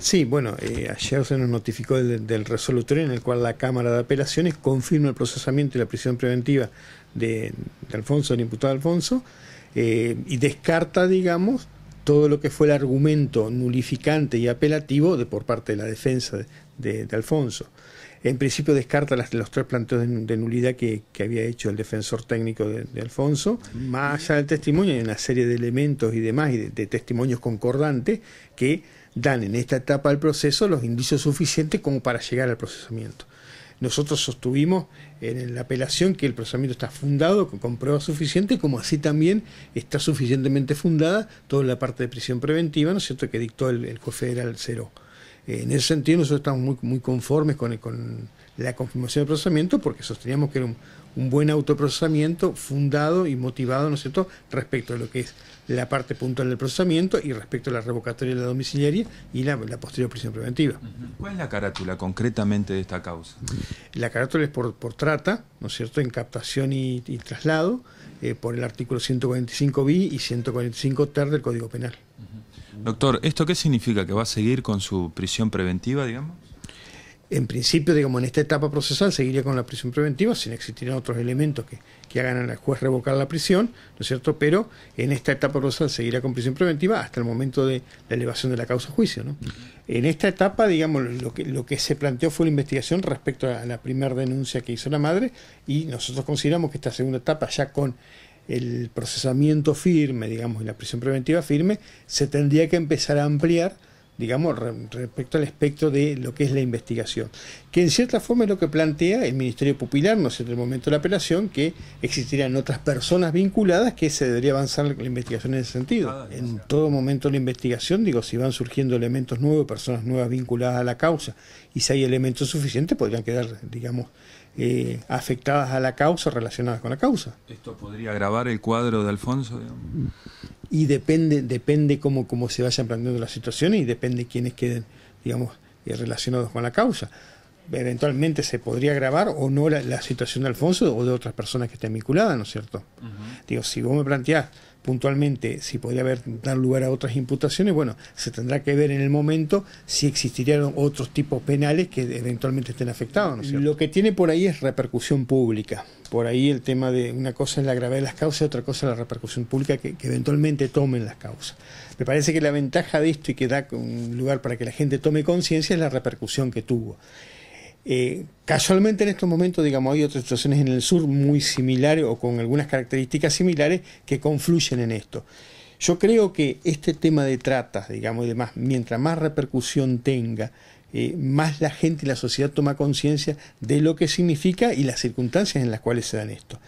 Sí, bueno, eh, ayer se nos notificó del, resolutorio en el cual la Cámara de Apelaciones confirma el procesamiento y la prisión preventiva de, Alfonso, del imputado Alfonso, eh, y descarta, digamos, todo lo que fue el argumento nulificante y apelativo de por parte de la defensa de, Alfonso. En principio descarta los tres planteos de, nulidad que, había hecho el defensor técnico de, de, Alfonso. Más allá del testimonio hay una serie de elementos y demás y de, testimonios concordantes que dan en esta etapa del proceso los indicios suficientes como para llegar al procesamiento. Nosotros sostuvimos en la apelación que el procesamiento está fundado con pruebas suficientes, como así también está suficientemente fundada toda la parte de prisión preventiva, ¿no es cierto?, que dictó el, el federal Cero. Eh, en ese sentido nosotros estamos muy, muy conformes con, con la confirmación del procesamiento porque sosteníamos que era un, un buen autoprocesamiento fundado y motivado, ¿no es cierto?, respecto a lo que es la parte puntual del procesamiento y respecto a la revocatoria de la domiciliaria y la, posterior prisión preventiva. ¿Cuál es la carátula concretamente de esta causa? La carátula es por, trata, ¿no es cierto?, en captación y, traslado, eh, por el artículo 145 b y 145 ter del Código Penal. Doctor, ¿esto qué significa? ¿Que va a seguir con su prisión preventiva, digamos? en principio, digamos, en esta etapa procesal seguiría con la prisión preventiva, sin existir otros elementos que, hagan al juez revocar la prisión, ¿no es cierto? Pero en esta etapa procesal seguiría con prisión preventiva hasta el momento de la elevación de la causa a juicio, En esta etapa, digamos, lo que, lo que se planteó fue la investigación respecto a la primera denuncia que hizo la madre y nosotros consideramos que esta segunda etapa ya con el procesamiento firme, digamos, y la prisión preventiva firme, se tendría que empezar a ampliar digamos, respecto al espectro de lo que es la investigación, que en cierta forma es lo que plantea el Ministerio Pupilar, no sé, en el momento de la apelación, que existirían otras personas vinculadas que se debería avanzar la investigación en ese sentido. Ah, en todo momento la investigación, digo, si van surgiendo elementos nuevos, personas nuevas vinculadas a la causa, y si hay elementos suficientes, podrían quedar, digamos, eh, afectadas a la causa, relacionadas con la causa. ¿Esto podría agravar el cuadro de Alfonso? Digamos? y depende, depende cómo, cómo se vayan planteando las situaciones y depende quiénes queden, digamos, eh, relacionados con la causa. Eventualmente se podría agravar o no la, situación de Alfonso o de otras personas que estén vinculadas, ¿no es cierto? Digo, si vos me planteás puntualmente si podría haber dar lugar a otras imputaciones, bueno, se tendrá que ver en el momento si existirían otros tipos penales que eventualmente estén afectados. Lo que tiene por ahí es repercusión pública. Por ahí el tema de una cosa es la gravedad de las causas y otra cosa es la repercusión pública que, que, eventualmente tomen las causas. Me parece que la ventaja de esto y que da un lugar para que la gente tome conciencia es la repercusión que tuvo. Eh, casualmente en estos momentos, digamos, hay otras situaciones en el sur muy similares o con algunas características similares que confluyen en esto. Yo creo que este tema de tratas, digamos, y demás, mientras más repercusión tenga, eh, más la gente y la sociedad toma conciencia de lo que significa y las circunstancias en las cuales se dan esto.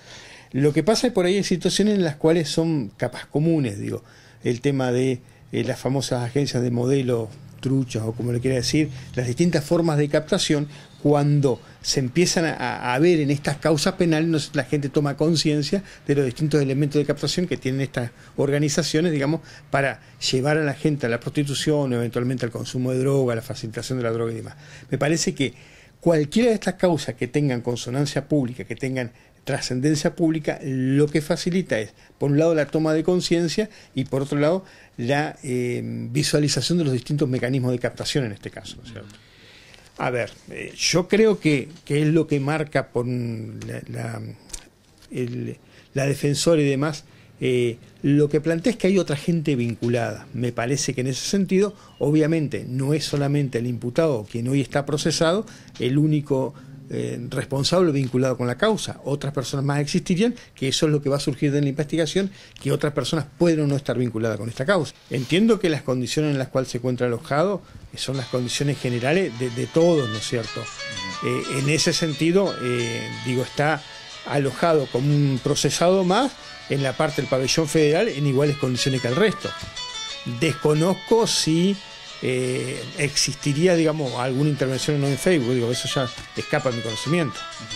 Lo que pasa es por ahí hay situaciones en las cuales son capas comunes, digo, el tema de eh, las famosas agencias de modelos truchas o como le quiera decir, las distintas formas de captación cuando se empiezan a, ver en estas causas penales, la gente toma conciencia de los distintos elementos de captación que tienen estas organizaciones, digamos, para llevar a la gente a la prostitución, eventualmente al consumo de droga, a la facilitación de la droga y demás. Me parece que cualquiera de estas causas que tengan consonancia pública, que tengan trascendencia pública, lo que facilita es, por un lado, la toma de conciencia y, por otro lado, la eh, visualización de los distintos mecanismos de captación en este caso. ¿no es a ver, eh, yo creo que, es lo que marca por la, defensora y demás. Eh, lo que plantea es que hay otra gente vinculada. Me parece que en ese sentido, obviamente, no es solamente el imputado quien hoy está procesado, el único eh, responsable vinculado con la causa. Otras personas más existirían, que eso es lo que va a surgir de la investigación, que otras personas pueden o no estar vinculadas con esta causa. Entiendo que las condiciones en las cuales se encuentra alojado eh, son las condiciones generales de, todos, ¿no es cierto? Eh, en ese sentido, digo, está alojado como un procesado más en la parte del pabellón federal en iguales condiciones que el resto. Desconozco si eh, existiría, digamos, alguna intervención no en Facebook, digo, eso ya escapa a mi conocimiento.